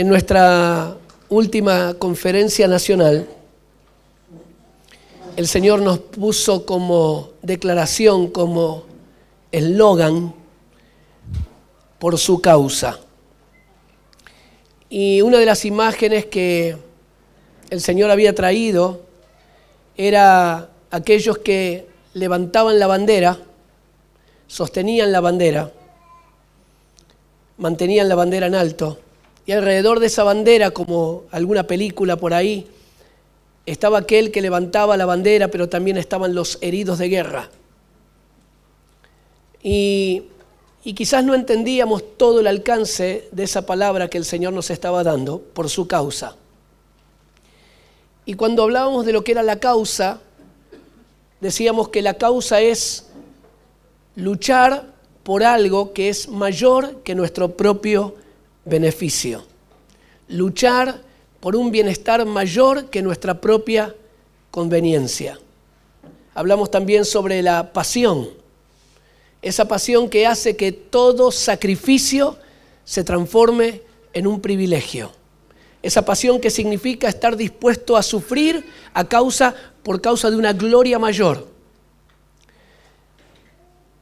en nuestra última conferencia nacional, el Señor nos puso como declaración, como eslogan, por su causa. Y una de las imágenes que el Señor había traído era aquellos que levantaban la bandera, sostenían la bandera, mantenían la bandera en alto y alrededor de esa bandera, como alguna película por ahí, estaba aquel que levantaba la bandera, pero también estaban los heridos de guerra. Y, y quizás no entendíamos todo el alcance de esa palabra que el Señor nos estaba dando por su causa. Y cuando hablábamos de lo que era la causa, decíamos que la causa es luchar por algo que es mayor que nuestro propio beneficio luchar por un bienestar mayor que nuestra propia conveniencia. Hablamos también sobre la pasión, esa pasión que hace que todo sacrificio se transforme en un privilegio. Esa pasión que significa estar dispuesto a sufrir a causa por causa de una gloria mayor.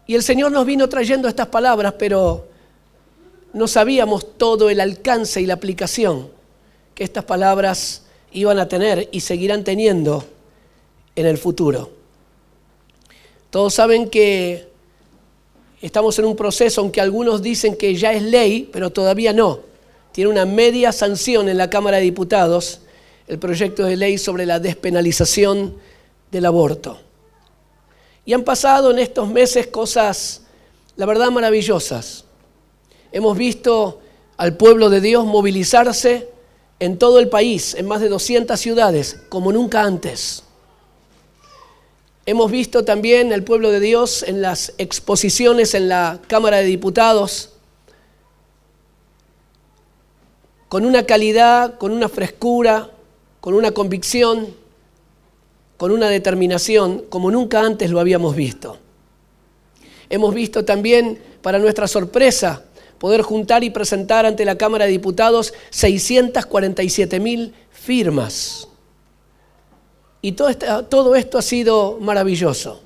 Y el Señor nos vino trayendo estas palabras, pero no sabíamos todo el alcance y la aplicación que estas palabras iban a tener y seguirán teniendo en el futuro. Todos saben que estamos en un proceso, aunque algunos dicen que ya es ley, pero todavía no. Tiene una media sanción en la Cámara de Diputados el proyecto de ley sobre la despenalización del aborto. Y han pasado en estos meses cosas, la verdad, maravillosas. Hemos visto al pueblo de Dios movilizarse en todo el país, en más de 200 ciudades, como nunca antes. Hemos visto también al pueblo de Dios en las exposiciones en la Cámara de Diputados, con una calidad, con una frescura, con una convicción, con una determinación como nunca antes lo habíamos visto. Hemos visto también, para nuestra sorpresa, poder juntar y presentar ante la Cámara de Diputados 647 mil firmas. Y este, todo, esto, ha sido maravilloso.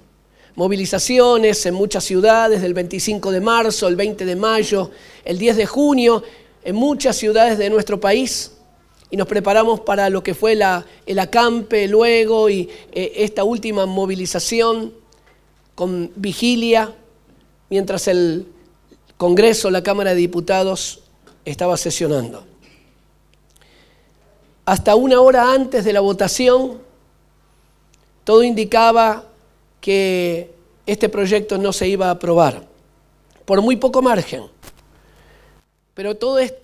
Movilizaciones en muchas ciudades, del 25 de marzo, el 20 de mayo, el 10 de junio, en muchas ciudades de nuestro país y nos preparamos para lo que fue la, el acampe luego y eh, esta última movilización con vigilia, mientras el Congreso, la Cámara de Diputados estaba sesionando. Hasta una hora antes de la votación, todo indicaba que este proyecto no se iba a aprobar, por muy poco margen. Pero todo eh,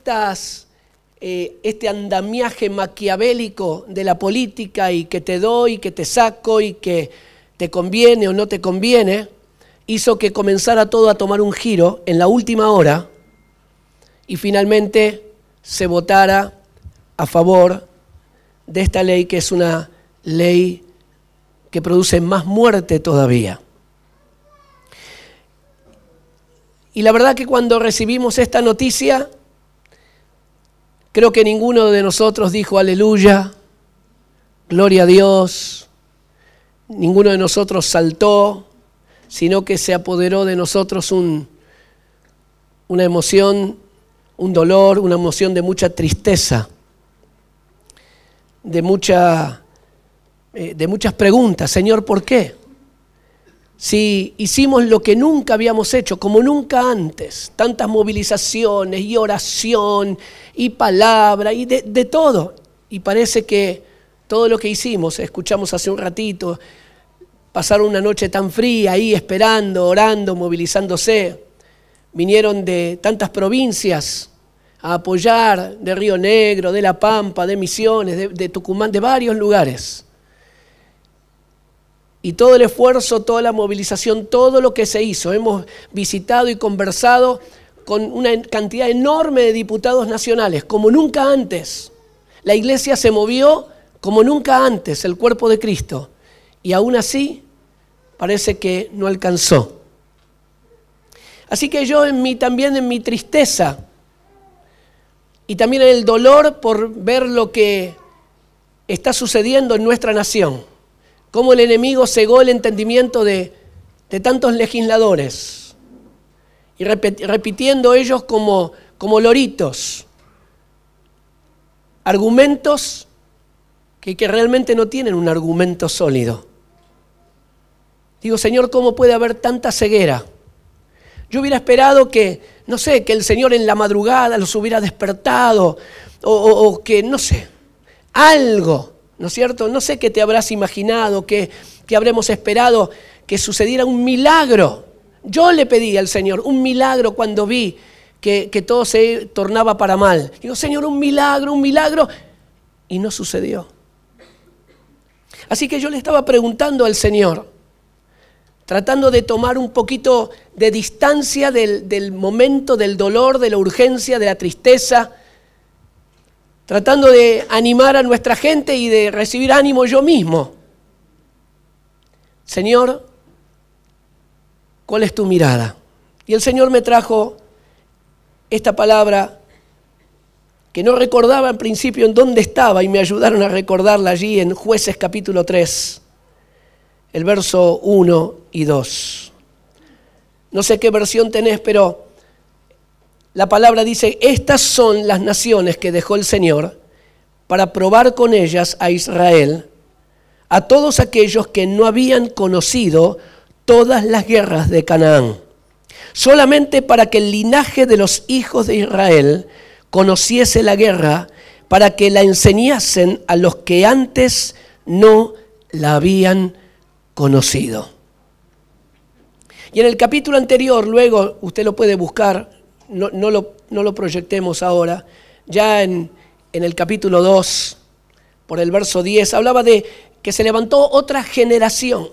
este andamiaje maquiavélico de la política y que te doy, que te saco y que te conviene o no te conviene, hizo que comenzara todo a tomar un giro en la última hora y finalmente se votara a favor de esta ley que es una ley que produce más muerte todavía. Y la verdad que cuando recibimos esta noticia, creo que ninguno de nosotros dijo aleluya, gloria a Dios, ninguno de nosotros saltó, sino que se apoderó de nosotros un, una emoción, un dolor, una emoción de mucha tristeza, de, mucha, eh, de muchas preguntas. Señor, ¿por qué? Si hicimos lo que nunca habíamos hecho, como nunca antes, tantas movilizaciones y oración y palabra y de, de todo, y parece que todo lo que hicimos, escuchamos hace un ratito, pasaron una noche tan fría ahí esperando, orando, movilizándose. Vinieron de tantas provincias a apoyar, de Río Negro, de La Pampa, de Misiones, de, de Tucumán, de varios lugares. Y todo el esfuerzo, toda la movilización, todo lo que se hizo. Hemos visitado y conversado con una cantidad enorme de diputados nacionales, como nunca antes. La iglesia se movió como nunca antes, el cuerpo de Cristo. Y aún así, parece que no alcanzó. Así que yo en mí también en mi tristeza y también en el dolor por ver lo que está sucediendo en nuestra nación, cómo el enemigo cegó el entendimiento de, tantos legisladores y repitiendo ellos como, como loritos argumentos y que realmente no tienen un argumento sólido. Digo, Señor, ¿cómo puede haber tanta ceguera? Yo hubiera esperado que, no sé, que el Señor en la madrugada los hubiera despertado, o, que, no sé, algo, ¿no es cierto? No sé qué te habrás imaginado, que, habremos esperado que sucediera un milagro. Yo le pedí al Señor un milagro cuando vi que todo se tornaba para mal. Digo, Señor, un milagro, un milagro, y no sucedió. Así que yo le estaba preguntando al Señor, tratando de tomar un poquito de distancia del, momento, del dolor, de la urgencia, de la tristeza, tratando de animar a nuestra gente y de recibir ánimo yo mismo. Señor, ¿cuál es tu mirada? Y el Señor me trajo esta palabra que no recordaba en principio en dónde estaba y me ayudaron a recordarla allí en jueces capítulo 3, el verso 1 y 2. No sé qué versión tenés, pero la palabra dice, estas son las naciones que dejó el Señor para probar con ellas a Israel, a todos aquellos que no habían conocido todas las guerras de Canaán, solamente para que el linaje de los hijos de Israel conociese la guerra para que la enseñasen a los que antes no la habían conocido. Y en el capítulo anterior, luego usted lo puede buscar, no, no, lo, proyectemos ahora, ya en, en el capítulo 2, por el verso 10, hablaba de que se levantó otra generación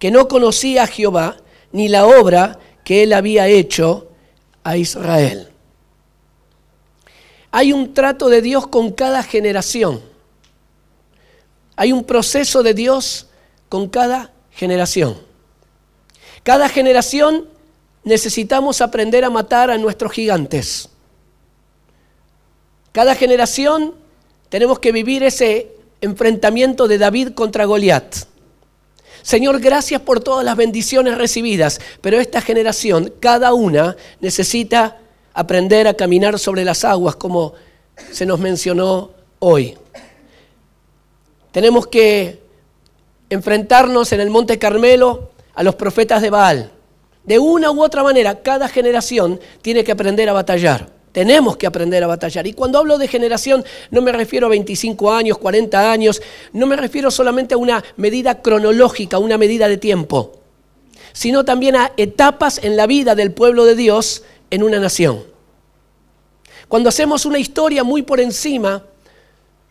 que no conocía a Jehová ni la obra que él había hecho a Israel. Hay un trato de Dios con cada generación. Hay un proceso de Dios con cada generación. Cada generación necesitamos aprender a matar a nuestros gigantes. Cada generación tenemos que vivir ese enfrentamiento de David contra Goliat. Señor, gracias por todas las bendiciones recibidas, pero esta generación, cada una, necesita aprender a caminar sobre las aguas, como se nos mencionó hoy. Tenemos que enfrentarnos en el Monte Carmelo a los profetas de Baal. De una u otra manera, cada generación tiene que aprender a batallar. Tenemos que aprender a batallar. Y cuando hablo de generación, no me refiero a 25 años, 40 años, no me refiero solamente a una medida cronológica, una medida de tiempo, sino también a etapas en la vida del pueblo de Dios en una nación. Cuando hacemos una historia muy por encima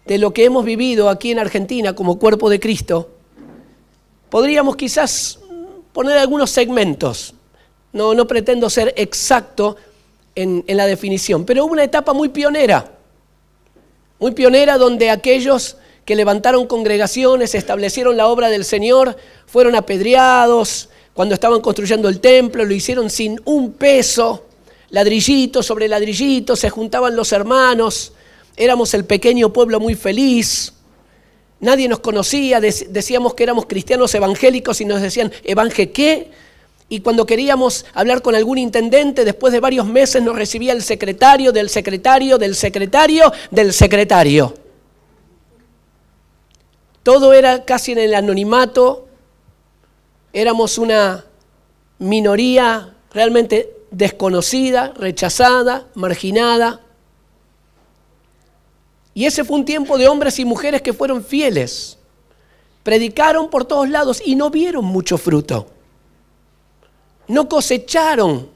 de lo que hemos vivido aquí en Argentina como cuerpo de Cristo, podríamos quizás poner algunos segmentos. No, no pretendo ser exacto en, en la definición, pero hubo una etapa muy pionera, muy pionera donde aquellos que levantaron congregaciones, establecieron la obra del Señor, fueron apedreados cuando estaban construyendo el templo, lo hicieron sin un peso ladrillito sobre ladrillito, se juntaban los hermanos, éramos el pequeño pueblo muy feliz, nadie nos conocía, decíamos que éramos cristianos evangélicos y nos decían, evangel qué? Y cuando queríamos hablar con algún intendente, después de varios meses nos recibía el secretario, del secretario, del secretario, del secretario. Todo era casi en el anonimato, éramos una minoría realmente desconocida, rechazada, marginada. Y ese fue un tiempo de hombres y mujeres que fueron fieles. Predicaron por todos lados y no vieron mucho fruto. No cosecharon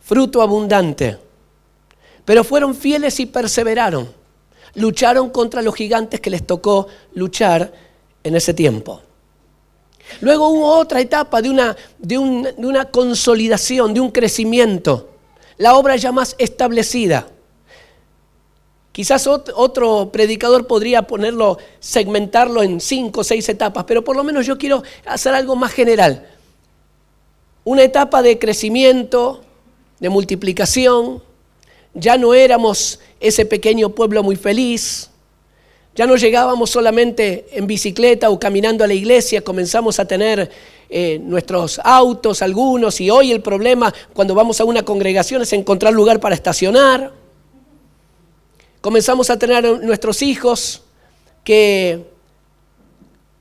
fruto abundante. Pero fueron fieles y perseveraron. Lucharon contra los gigantes que les tocó luchar en ese tiempo. Luego hubo otra etapa de una, de una consolidación, de un crecimiento. La obra ya más establecida. Quizás otro predicador podría ponerlo, segmentarlo en cinco o seis etapas, pero por lo menos yo quiero hacer algo más general. Una etapa de crecimiento, de multiplicación. Ya no éramos ese pequeño pueblo muy feliz. Ya no llegábamos solamente en bicicleta o caminando a la iglesia, comenzamos a tener eh, nuestros autos algunos y hoy el problema cuando vamos a una congregación es encontrar lugar para estacionar. Comenzamos a tener nuestros hijos que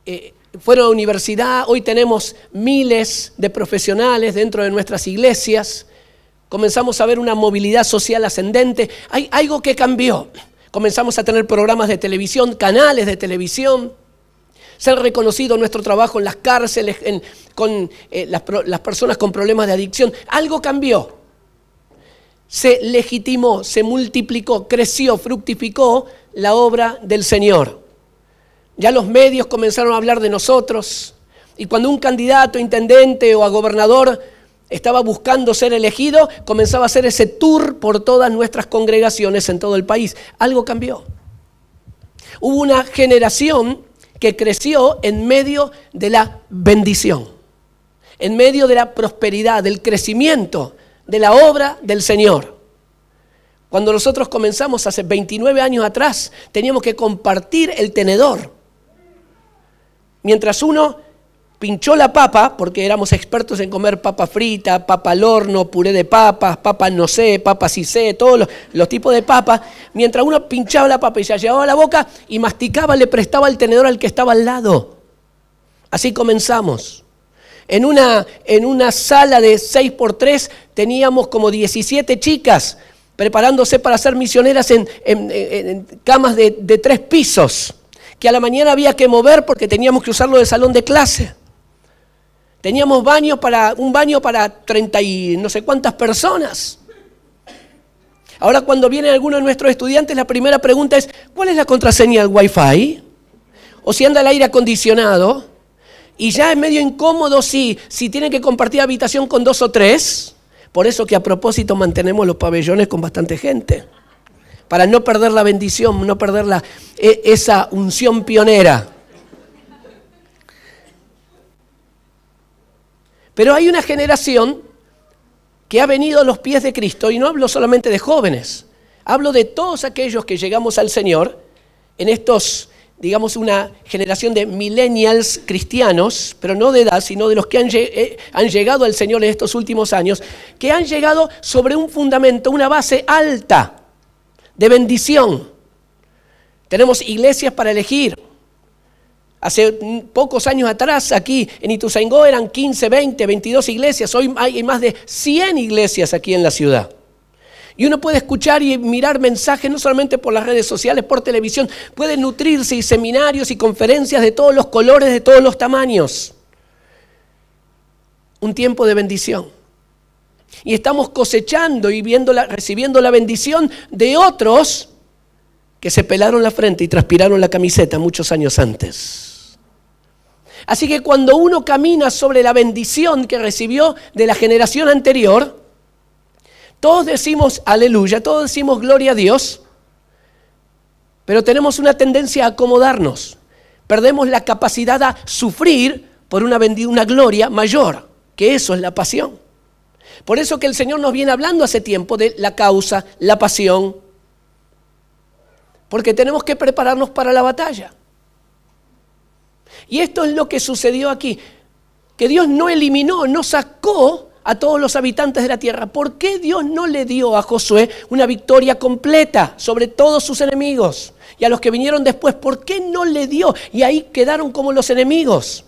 eh, fueron a la universidad, hoy tenemos miles de profesionales dentro de nuestras iglesias, comenzamos a ver una movilidad social ascendente, hay algo que cambió. Comenzamos a tener programas de televisión, canales de televisión, ser reconocido nuestro trabajo en las cárceles, con eh, las, las personas con problemas de adicción. Algo cambió. Se legitimó, se multiplicó, creció, fructificó la obra del Señor. Ya los medios comenzaron a hablar de nosotros. Y cuando un candidato, intendente o a gobernador estaba buscando ser elegido, comenzaba a hacer ese tour por todas nuestras congregaciones en todo el país. Algo cambió. Hubo una generación que creció en medio de la bendición, en medio de la prosperidad, del crecimiento, de la obra del Señor. Cuando nosotros comenzamos hace 29 años atrás, teníamos que compartir el tenedor. Mientras uno pinchó la papa, porque éramos expertos en comer papa frita, papa al horno, puré de papas, papa no sé, papa sí sé, todos los, tipos de papas, mientras uno pinchaba la papa y se la llevaba a la boca y masticaba, le prestaba el tenedor al que estaba al lado. Así comenzamos. En una, en una sala de 6x3 teníamos como 17 chicas preparándose para ser misioneras en, camas de, de tres pisos, que a la mañana había que mover porque teníamos que usarlo de salón de clase. Teníamos baños para, un baño para 30 y no sé cuántas personas. Ahora cuando viene alguno de nuestros estudiantes, la primera pregunta es, ¿cuál es la contraseña del Wi-Fi? O si anda el aire acondicionado. Y ya es medio incómodo si, si tienen que compartir habitación con dos o tres. Por eso que a propósito mantenemos los pabellones con bastante gente. Para no perder la bendición, no perder la, e, esa unción pionera. Pero hay una generación que ha venido a los pies de Cristo, y no hablo solamente de jóvenes, hablo de todos aquellos que llegamos al Señor en estos, digamos, una generación de millennials cristianos, pero no de edad, sino de los que han, eh, llegado al Señor en estos últimos años, que han llegado sobre un fundamento, una base alta de bendición. Tenemos iglesias para elegir, Hace pocos años atrás aquí en Ituzaingó eran 15, 20, 22 iglesias. Hoy hay más de 100 iglesias aquí en la ciudad. Y uno puede escuchar y mirar mensajes no solamente por las redes sociales, por televisión, puede nutrirse y seminarios y conferencias de todos los colores, de todos los tamaños. Un tiempo de bendición. Y estamos cosechando y recibiendo la bendición de otros que se pelaron la frente y transpiraron la camiseta muchos años antes. Así que cuando uno camina sobre la bendición que recibió de la generación anterior, todos decimos aleluya, todos decimos gloria a Dios, pero tenemos una tendencia a acomodarnos. Perdemos la capacidad a sufrir por una, una gloria mayor, que eso es la pasión. Por eso que el Señor nos viene hablando hace tiempo de la causa, la pasión, porque tenemos que prepararnos para la batalla. Y esto es lo que sucedió aquí, que Dios no eliminó, no sacó a todos los habitantes de la tierra. ¿Por qué Dios no le dio a Josué una victoria completa sobre todos sus enemigos? Y a los que vinieron después, ¿por qué no le dio? Y ahí quedaron como los enemigos.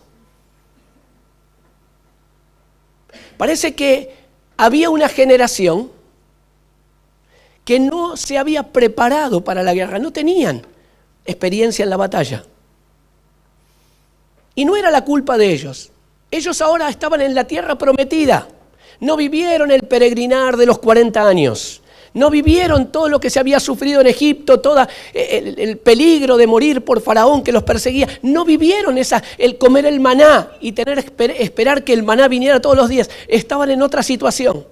Parece que había una generación que no se había preparado para la guerra, no tenían experiencia en la batalla. Y no era la culpa de ellos. Ellos ahora estaban en la tierra prometida. No vivieron el peregrinar de los 40 años. No vivieron todo lo que se había sufrido en Egipto, todo eh, el, peligro de morir por Faraón que los perseguía. No vivieron esa, el comer el maná y tener esperar que el maná viniera todos los días. Estaban en otra situación,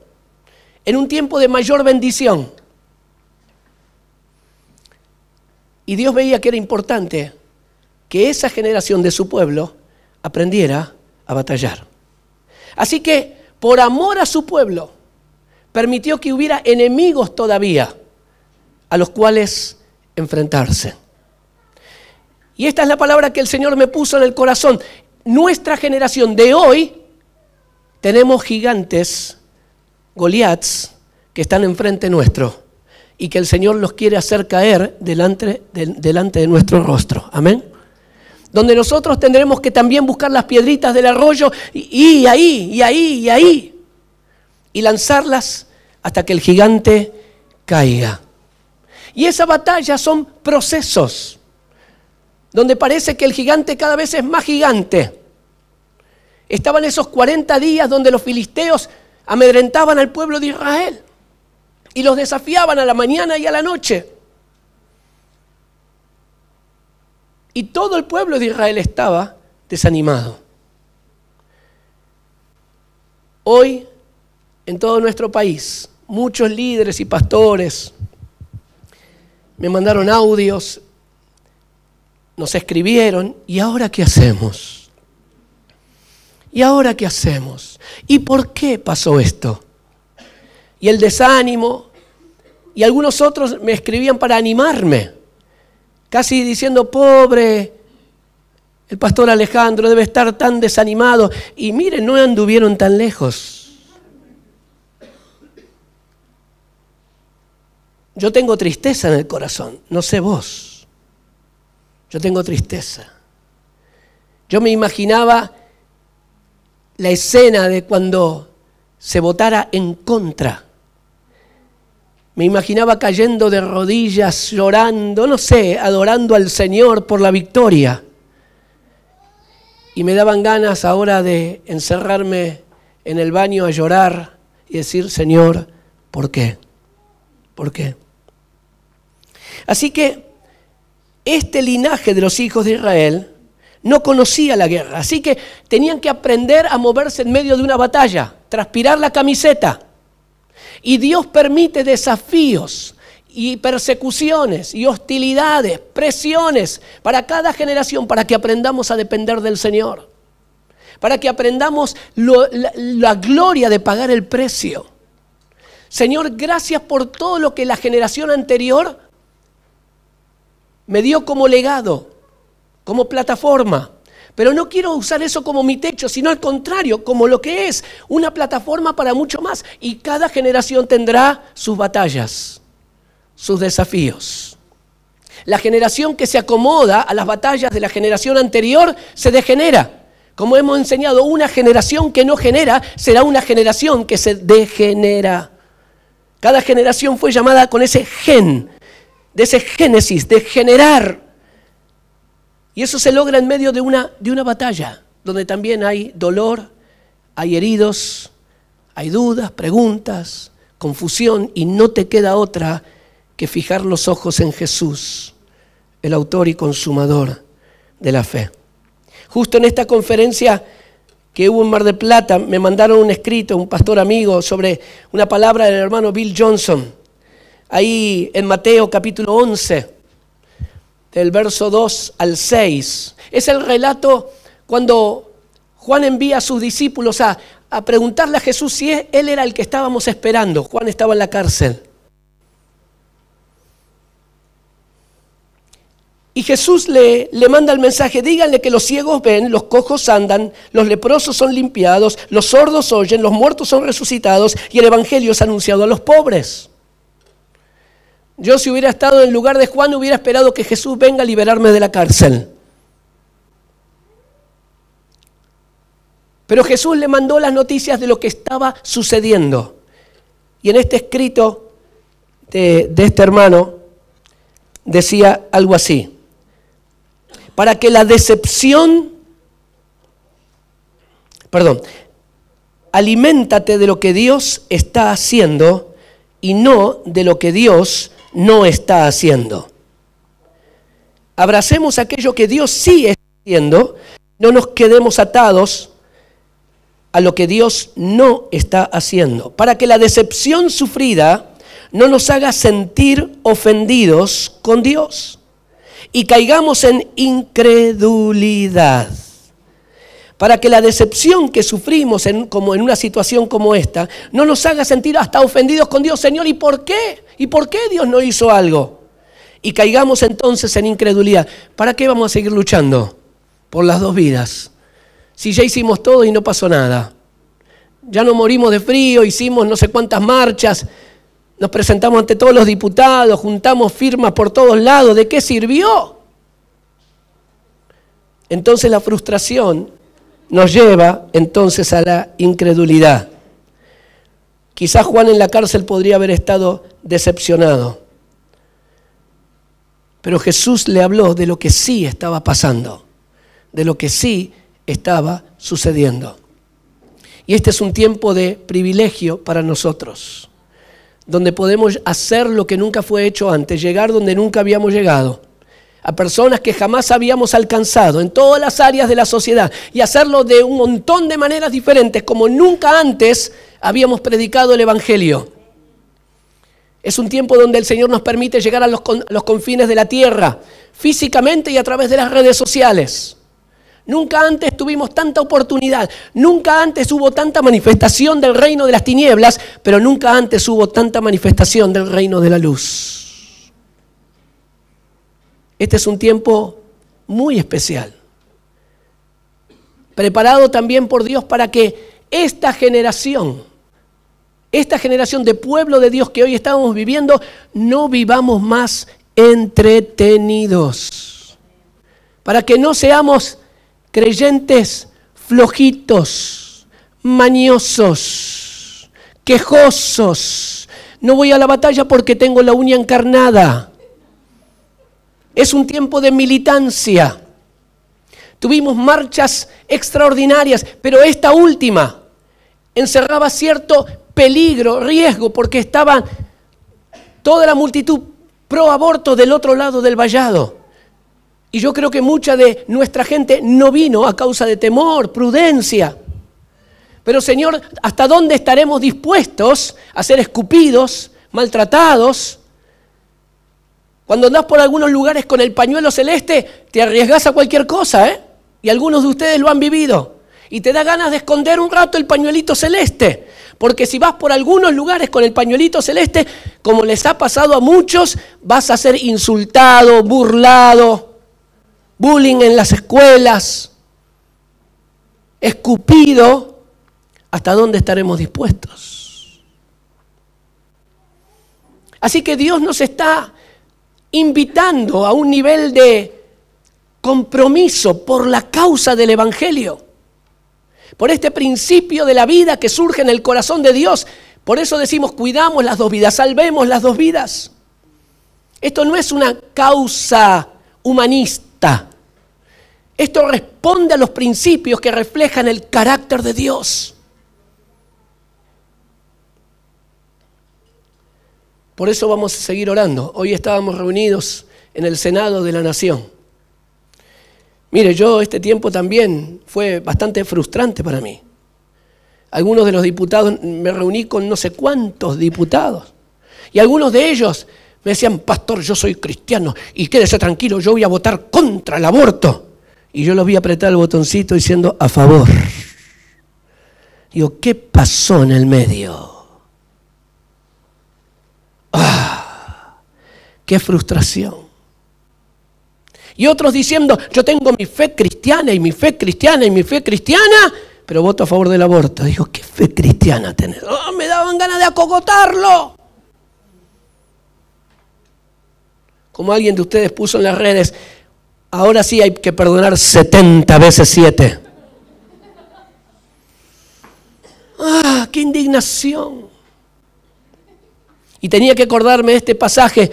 en un tiempo de mayor bendición. Y Dios veía que era importante que esa generación de su pueblo aprendiera a batallar. Así que, por amor a su pueblo, permitió que hubiera enemigos todavía a los cuales enfrentarse. Y esta es la palabra que el Señor me puso en el corazón. Nuestra generación de hoy tenemos gigantes, Goliaths, que están enfrente nuestro y que el Señor los quiere hacer caer delante, delante de nuestro rostro. Amén donde nosotros tendremos que también buscar las piedritas del arroyo y, ahí, y ahí, y ahí, y lanzarlas hasta que el gigante caiga. Y esa batalla son procesos, donde parece que el gigante cada vez es más gigante. Estaban esos 40 días donde los filisteos amedrentaban al pueblo de Israel y los desafiaban a la mañana y a la noche. Y todo el pueblo de Israel estaba desanimado. Hoy, en todo nuestro país, muchos líderes y pastores me mandaron audios, nos escribieron, ¿y ahora qué hacemos? ¿Y ahora qué hacemos? ¿Y por qué pasó esto? Y el desánimo, y algunos otros me escribían para animarme casi diciendo, pobre, el pastor Alejandro debe estar tan desanimado. Y miren, no anduvieron tan lejos. Yo tengo tristeza en el corazón, no sé vos. Yo tengo tristeza. Yo me imaginaba la escena de cuando se votara en contra me imaginaba cayendo de rodillas, llorando, no sé, adorando al Señor por la victoria. Y me daban ganas ahora de encerrarme en el baño a llorar y decir, Señor, ¿por qué? ¿Por qué? Así que este linaje de los hijos de Israel no conocía la guerra, así que tenían que aprender a moverse en medio de una batalla, transpirar la camiseta. Y Dios permite desafíos y persecuciones y hostilidades, presiones para cada generación para que aprendamos a depender del Señor. Para que aprendamos la gloria de pagar el precio. Señor, gracias por todo lo que la generación anterior me dio como legado, como plataforma. Pero no quiero usar eso como mi techo, sino al contrario, como lo que es, una plataforma para mucho más. Y cada generación tendrá sus batallas, sus desafíos. La generación que se acomoda a las batallas de la generación anterior se degenera. Como hemos enseñado, una generación que no genera será una generación que se degenera. Cada generación fue llamada con ese gen, de ese génesis, de generar y eso se logra en medio de una, de una batalla, donde también hay dolor, hay heridos, hay dudas, preguntas, confusión, y no te queda otra que fijar los ojos en Jesús, el autor y consumador de la fe. Justo en esta conferencia que hubo en Mar de Plata, me mandaron un escrito, un pastor amigo, sobre una palabra del hermano Bill Johnson, ahí en Mateo capítulo 11 del verso 2 al 6. Es el relato cuando Juan envía a sus discípulos a, preguntarle a Jesús si e-, él era el que estábamos esperando. Juan estaba en la cárcel. Y Jesús le, le, manda el mensaje, díganle que los ciegos ven, los cojos andan, los leprosos son limpiados, los sordos oyen, los muertos son resucitados y el Evangelio es anunciado a los pobres. Yo si hubiera estado en lugar de Juan hubiera esperado que Jesús venga a liberarme de la cárcel. Pero Jesús le mandó las noticias de lo que estaba sucediendo. Y en este escrito de, este hermano decía algo así. Para que la decepción, perdón, aliméntate de lo que Dios está haciendo y no de lo que Dios no está haciendo. Abracemos aquello que Dios sí está haciendo, no nos quedemos atados a lo que Dios no está haciendo, para que la decepción sufrida no nos haga sentir ofendidos con Dios y caigamos en incredulidad para que la decepción que sufrimos en, como en una situación como esta no nos haga sentir hasta ofendidos con Dios, Señor, ¿y por qué? ¿Y por qué Dios no hizo algo? Y caigamos entonces en incredulidad. ¿Para qué vamos a seguir luchando? Por las dos vidas. Si ya hicimos todo y no pasó nada. Ya no morimos de frío, hicimos no sé cuántas marchas, nos presentamos ante todos los diputados, juntamos firmas por todos lados. ¿De qué sirvió? Entonces la frustración nos lleva entonces a la incredulidad. Quizás Juan en la cárcel podría haber estado decepcionado, pero Jesús le habló de lo que sí estaba pasando, de lo que sí estaba sucediendo. Y este es un tiempo de privilegio para nosotros, donde podemos hacer lo que nunca fue hecho antes, llegar donde nunca habíamos llegado a personas que jamás habíamos alcanzado en todas las áreas de la sociedad y hacerlo de un montón de maneras diferentes como nunca antes habíamos predicado el Evangelio. Es un tiempo donde el Señor nos permite llegar a los, los confines de la tierra, físicamente y a través de las redes sociales. Nunca antes tuvimos tanta oportunidad, nunca antes hubo tanta manifestación del reino de las tinieblas, pero nunca antes hubo tanta manifestación del reino de la luz. Este es un tiempo muy especial, preparado también por Dios para que esta generación, esta generación de pueblo de Dios que hoy estamos viviendo, no vivamos más entretenidos, para que no seamos creyentes flojitos, mañosos, quejosos. No voy a la batalla porque tengo la uña encarnada es un tiempo de militancia. Tuvimos marchas extraordinarias, pero esta última encerraba cierto peligro, riesgo, porque estaba toda la multitud pro aborto del otro lado del vallado. Y yo creo que mucha de nuestra gente no vino a causa de temor, prudencia. Pero Señor, ¿hasta dónde estaremos dispuestos a ser escupidos, maltratados, cuando andás por algunos lugares con el pañuelo celeste, te arriesgas a cualquier cosa, ¿eh? Y algunos de ustedes lo han vivido. Y te da ganas de esconder un rato el pañuelito celeste. Porque si vas por algunos lugares con el pañuelito celeste, como les ha pasado a muchos, vas a ser insultado, burlado, bullying en las escuelas, escupido. ¿Hasta dónde estaremos dispuestos? Así que Dios nos está invitando a un nivel de compromiso por la causa del Evangelio, por este principio de la vida que surge en el corazón de Dios. Por eso decimos, cuidamos las dos vidas, salvemos las dos vidas. Esto no es una causa humanista. Esto responde a los principios que reflejan el carácter de Dios. Por eso vamos a seguir orando. Hoy estábamos reunidos en el Senado de la Nación. Mire, yo este tiempo también fue bastante frustrante para mí. Algunos de los diputados, me reuní con no sé cuántos diputados. Y algunos de ellos me decían, pastor, yo soy cristiano y quédese tranquilo, yo voy a votar contra el aborto. Y yo los vi apretar el botoncito diciendo, a favor. Digo, ¿qué pasó en el medio? ¡Ah! ¡Qué frustración! Y otros diciendo, yo tengo mi fe cristiana y mi fe cristiana y mi fe cristiana, pero voto a favor del aborto. Digo, ¿qué fe cristiana tener. Ah, me daban ganas de acogotarlo. Como alguien de ustedes puso en las redes, ahora sí hay que perdonar 70 veces 7. ¡Ah, qué indignación! Y tenía que acordarme de este pasaje,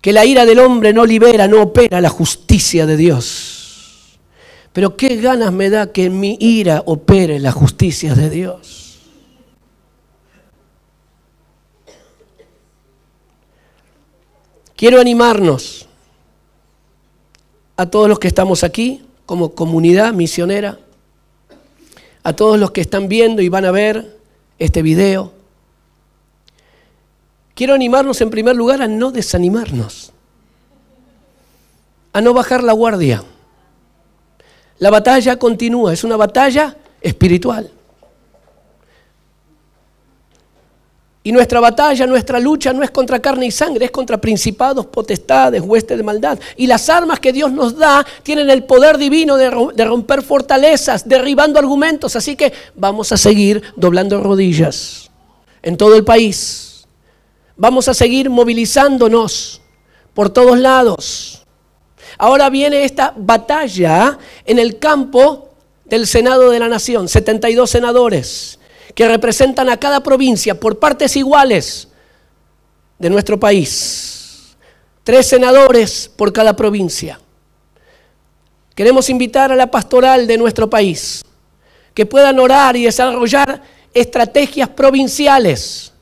que la ira del hombre no libera, no opera la justicia de Dios. Pero qué ganas me da que mi ira opere la justicia de Dios. Quiero animarnos a todos los que estamos aquí como comunidad misionera, a todos los que están viendo y van a ver este video. Quiero animarnos en primer lugar a no desanimarnos, a no bajar la guardia. La batalla continúa, es una batalla espiritual. Y nuestra batalla, nuestra lucha no es contra carne y sangre, es contra principados, potestades, huestes de maldad. Y las armas que Dios nos da tienen el poder divino de, romper fortalezas, derribando argumentos. Así que vamos a seguir doblando rodillas en todo el país. Vamos a seguir movilizándonos por todos lados. Ahora viene esta batalla en el campo del Senado de la Nación, 72 senadores que representan a cada provincia por partes iguales de nuestro país. Tres senadores por cada provincia. Queremos invitar a la pastoral de nuestro país que puedan orar y desarrollar estrategias provinciales,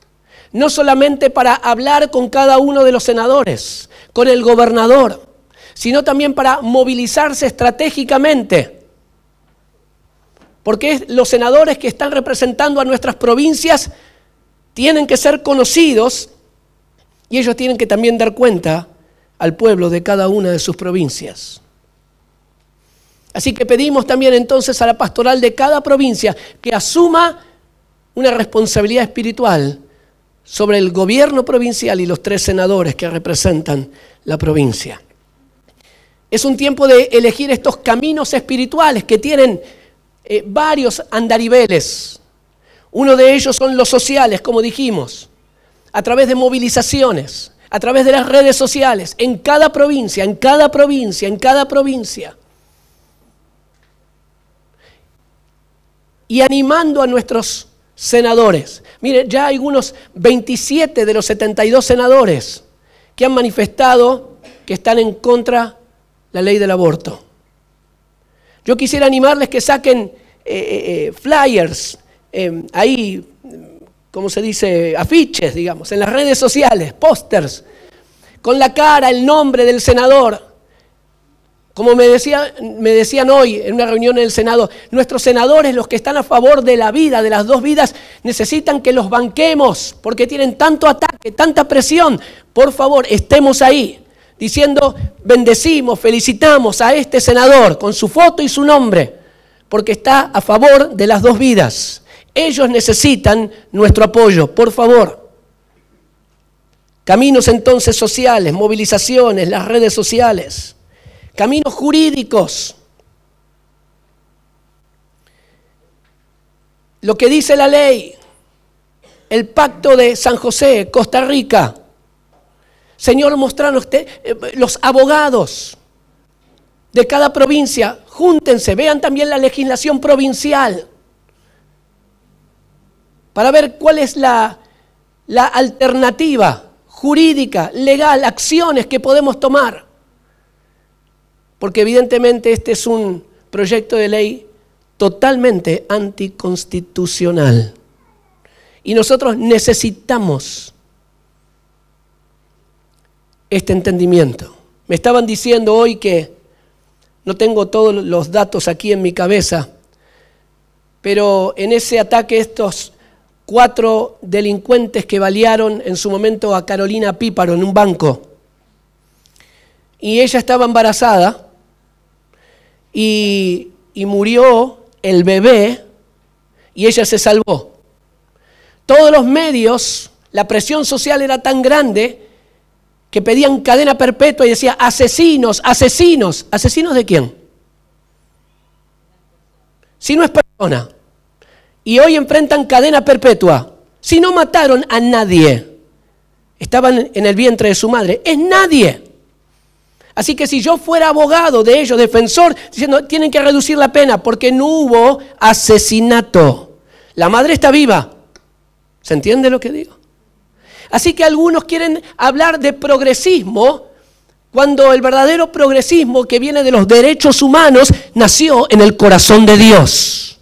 no solamente para hablar con cada uno de los senadores, con el gobernador, sino también para movilizarse estratégicamente porque los senadores que están representando a nuestras provincias tienen que ser conocidos y ellos tienen que también dar cuenta al pueblo de cada una de sus provincias. Así que pedimos también entonces a la pastoral de cada provincia que asuma una responsabilidad espiritual sobre el gobierno provincial y los tres senadores que representan la provincia. Es un tiempo de elegir estos caminos espirituales que tienen eh, varios andariveles. Uno de ellos son los sociales, como dijimos, a través de movilizaciones, a través de las redes sociales, en cada provincia, en cada provincia, en cada provincia. Y animando a nuestros senadores. Mire, ya hay unos 27 de los 72 senadores que han manifestado que están en contra la ley del aborto. Yo quisiera animarles que saquen eh, eh, eh, flyers, em, ahí, como se dice, afiches, digamos, en las redes sociales, pósters, con la cara, el nombre del senador. Como me, decía, me decían hoy en una reunión en el Senado, nuestros senadores, los que están a favor de la vida, de las dos vidas, necesitan que los banquemos porque tienen tanto ataque, tanta presión. Por favor, estemos ahí diciendo, bendecimos, felicitamos a este senador con su foto y su nombre porque está a favor de las dos vidas. Ellos necesitan nuestro apoyo, por favor. Caminos entonces sociales, movilizaciones, las redes sociales, caminos jurídicos. Lo que dice la ley, el pacto de San José, Costa Rica. Señor, usted eh, los abogados de cada provincia júntense, vean también la legislación provincial para ver cuál es la, la alternativa jurídica, legal, acciones que podemos tomar. Porque evidentemente este es un proyecto de ley totalmente anticonstitucional. Y nosotros necesitamos este entendimiento. Me estaban diciendo hoy que no tengo todos los datos aquí en mi cabeza, pero en ese ataque estos cuatro delincuentes que balearon en su momento a Carolina Píparo en un banco, y ella estaba embarazada y, y murió el bebé y ella se salvó. Todos los medios, la presión social era tan grande que pedían cadena perpetua y decía asesinos, asesinos, asesinos de quién? Si no es persona. Y hoy enfrentan cadena perpetua. Si no mataron a nadie, estaban en el vientre de su madre, es nadie. Así que si yo fuera abogado de ellos, defensor, diciendo, tienen que reducir la pena porque no hubo asesinato. La madre está viva. ¿Se entiende lo que digo? Así que algunos quieren hablar de progresismo cuando el verdadero progresismo que viene de los derechos humanos nació en el corazón de Dios.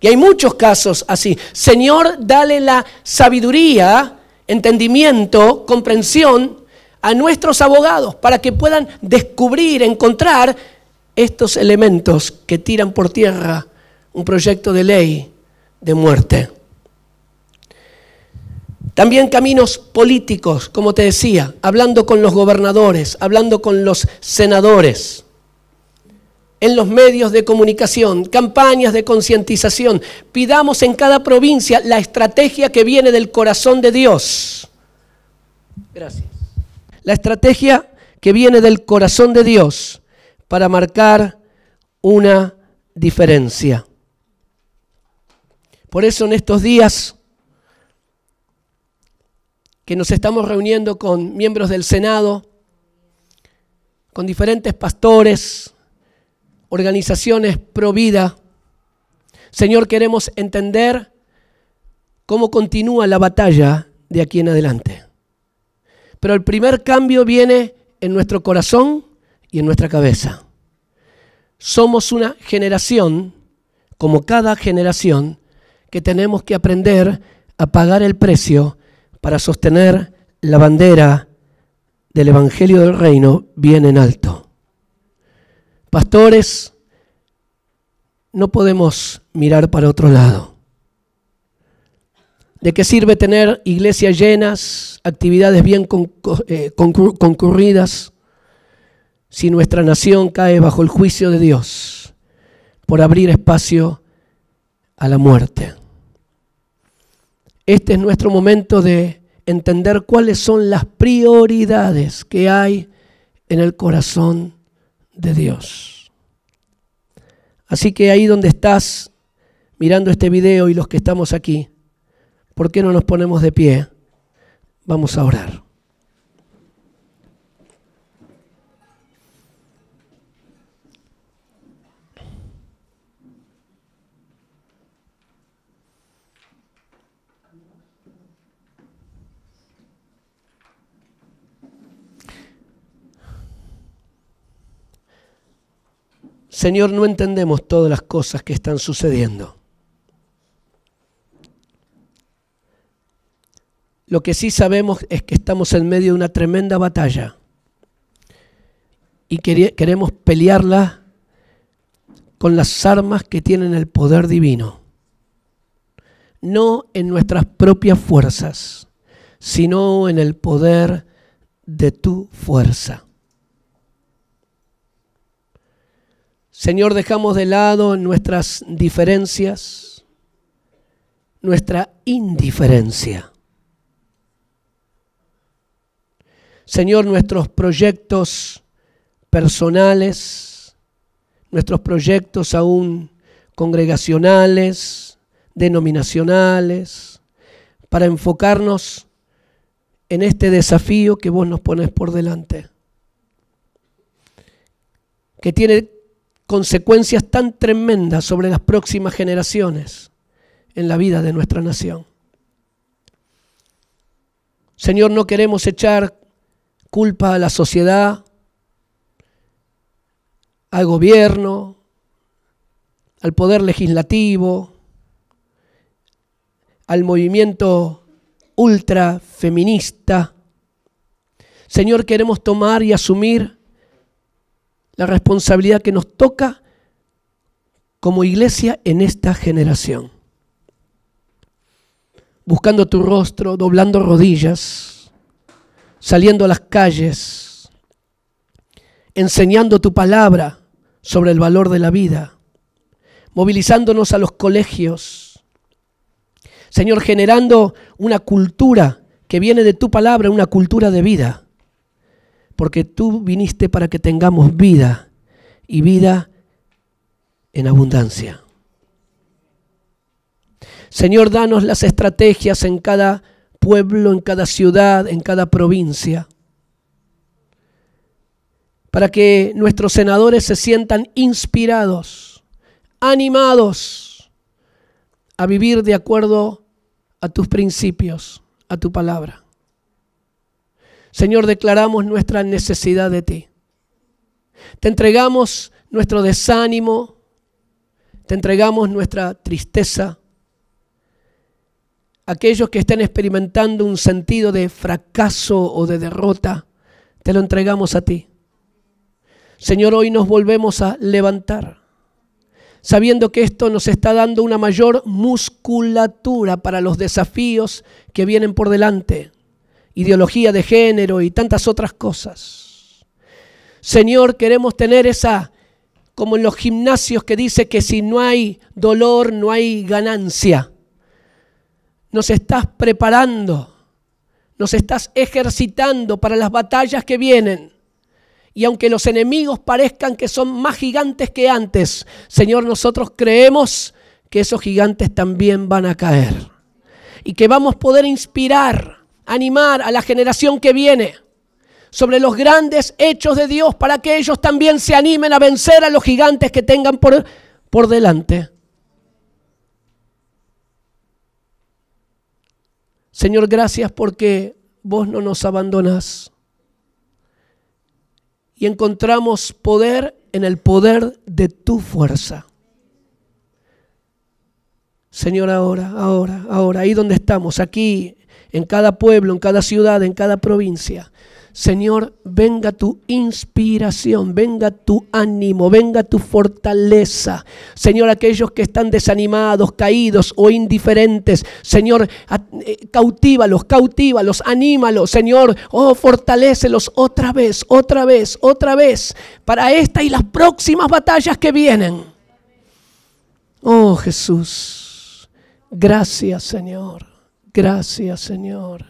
Y hay muchos casos así. Señor, dale la sabiduría, entendimiento, comprensión a nuestros abogados para que puedan descubrir, encontrar estos elementos que tiran por tierra un proyecto de ley de muerte. También caminos políticos, como te decía, hablando con los gobernadores, hablando con los senadores, en los medios de comunicación, campañas de concientización. Pidamos en cada provincia la estrategia que viene del corazón de Dios. Gracias. La estrategia que viene del corazón de Dios para marcar una diferencia. Por eso en estos días que nos estamos reuniendo con miembros del Senado, con diferentes pastores, organizaciones pro vida. Señor, queremos entender cómo continúa la batalla de aquí en adelante. Pero el primer cambio viene en nuestro corazón y en nuestra cabeza. Somos una generación, como cada generación, que tenemos que aprender a pagar el precio para sostener la bandera del Evangelio del Reino bien en alto. Pastores, no podemos mirar para otro lado. ¿De qué sirve tener iglesias llenas, actividades bien eh, concurridas, si nuestra nación cae bajo el juicio de Dios por abrir espacio a la muerte? Este es nuestro momento de entender cuáles son las prioridades que hay en el corazón de Dios. Así que ahí donde estás mirando este video y los que estamos aquí, ¿por qué no nos ponemos de pie? Vamos a orar. Señor, no entendemos todas las cosas que están sucediendo. Lo que sí sabemos es que estamos en medio de una tremenda batalla y queremos pelearla con las armas que tienen el poder divino, no en nuestras propias fuerzas, sino en el poder de tu fuerza. Señor, dejamos de lado nuestras diferencias, nuestra indiferencia. Señor, nuestros proyectos personales, nuestros proyectos aún congregacionales, denominacionales, para enfocarnos en este desafío que vos nos pones por delante, que tiene consecuencias tan tremendas sobre las próximas generaciones en la vida de nuestra nación. Señor, no queremos echar culpa a la sociedad, al gobierno, al poder legislativo, al movimiento ultrafeminista. Señor, queremos tomar y asumir la responsabilidad que nos toca como iglesia en esta generación. Buscando tu rostro, doblando rodillas, saliendo a las calles, enseñando tu palabra sobre el valor de la vida, movilizándonos a los colegios. Señor, generando una cultura que viene de tu palabra, una cultura de vida porque tú viniste para que tengamos vida y vida en abundancia. Señor, danos las estrategias en cada pueblo, en cada ciudad, en cada provincia, para que nuestros senadores se sientan inspirados, animados a vivir de acuerdo a tus principios, a tu palabra. Señor, declaramos nuestra necesidad de ti. Te entregamos nuestro desánimo, te entregamos nuestra tristeza. Aquellos que estén experimentando un sentido de fracaso o de derrota, te lo entregamos a ti. Señor, hoy nos volvemos a levantar, sabiendo que esto nos está dando una mayor musculatura para los desafíos que vienen por delante ideología de género y tantas otras cosas. Señor, queremos tener esa, como en los gimnasios que dice que si no hay dolor, no hay ganancia. Nos estás preparando, nos estás ejercitando para las batallas que vienen. Y aunque los enemigos parezcan que son más gigantes que antes, Señor, nosotros creemos que esos gigantes también van a caer. Y que vamos a poder inspirar animar a la generación que viene sobre los grandes hechos de Dios para que ellos también se animen a vencer a los gigantes que tengan por, por delante. Señor, gracias porque vos no nos abandonás. Y encontramos poder en el poder de tu fuerza. Señor, ahora, ahora, ahora, ahí donde estamos, aquí en cada pueblo, en cada ciudad, en cada provincia. Señor, venga tu inspiración, venga tu ánimo, venga tu fortaleza. Señor, aquellos que están desanimados, caídos o indiferentes, Señor, eh, cautívalos, cautívalos, anímalos, Señor, oh, fortalécelos otra vez, otra vez, otra vez, para esta y las próximas batallas que vienen. Oh Jesús, gracias Señor. Gracias, Señor.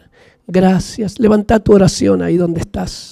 Gracias. Levanta tu oración ahí donde estás.